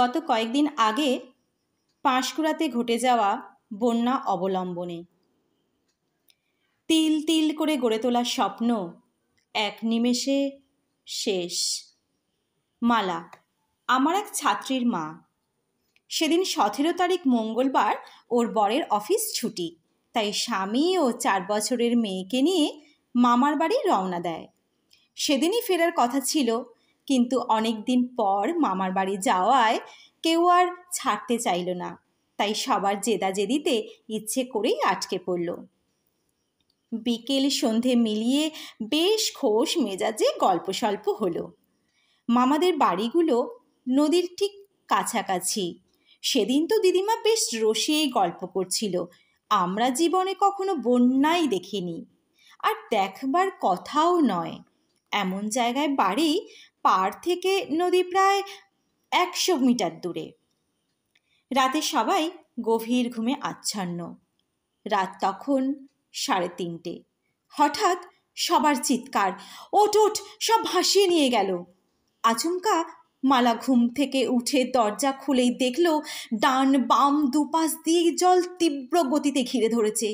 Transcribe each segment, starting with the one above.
গত কয়েকদিন আগে পাঁশকুড়াতে ঘটে যাওয়া বন্যা অবলম্বনে তিল তিল করে গড়ে তোলা স্বপ্ন এক নিমেষে শেষ মালা আমার এক ছাত্রীর মা সেদিন সতেরো তারিখ মঙ্গলবার ওর বরের অফিস ছুটি তাই স্বামী ও চার বছরের মেয়েকে নিয়ে মামার বাড়ি রওনা দেয় সেদিনই ফেরার কথা ছিল কিন্তু অনেক দিন পর মামার বাড়ি যাওয়ায় কেউ আর ছাড়তে চাইল না তাই সবার জেদিতে ইচ্ছে করেই আটকে পড়ল বিকেল সন্ধে মিলিয়ে বেশ খোশ মেজাজে গল্প স্বল্প হলো মামাদের বাড়িগুলো নদীর ঠিক কাছাকাছি সেদিন তো দিদিমা বেশ রসিয়েই গল্প করছিল আমরা জীবনে কখনো বন্যাই দেখিনি আর দেখবার কথাও নয় এমন জায়গায় বাড়ি পাড় থেকে নদী প্রায় একশো মিটার দূরে রাতে সবাই গভীর ঘুমে আচ্ছন্ন রাত তখন সাড়ে তিনটে হঠাৎ সবার চিৎকার ওট ওট সব ভাসিয়ে নিয়ে গেল আচমকা মালা ঘুম থেকে উঠে দরজা খুলেই দেখল ডান বাম দুপাশ দিয়ে জল তীব্র গতিতে ঘিরে ধরেছে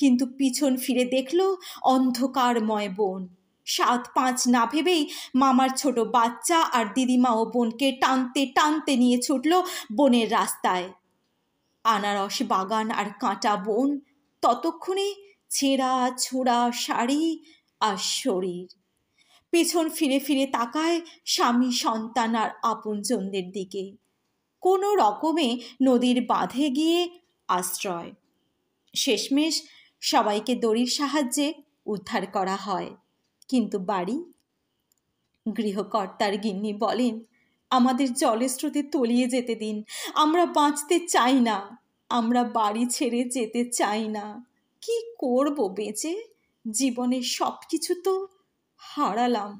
কিন্তু পিছন ফিরে দেখল অন্ধকারময় বন সাত পাঁচ না ভেবেই মামার ছোট বাচ্চা আর দিদিমা ও বোনকে টানতে টানতে নিয়ে ছুটল বোনের রাস্তায় আনারস বাগান আর কাঁটা বন ততক্ষণে ছেঁড়া ছোড়া শাড়ি আর শরীর পেছন ফিরে ফিরে তাকায় স্বামী সন্তান আর আপনজনদের দিকে কোনো রকমে নদীর বাঁধে গিয়ে আশ্রয় শেষমেশ সবাইকে দড়ির সাহায্যে উদ্ধার করা হয় কিন্তু বাড়ি গৃহকর্তার গিন্নি বলেন আমাদের জলের স্রোতে তলিয়ে যেতে দিন আমরা বাঁচতে চাই না আমরা বাড়ি ছেড়ে যেতে চাই না কি করব বেঁচে জীবনের সব কিছু তো হারালাম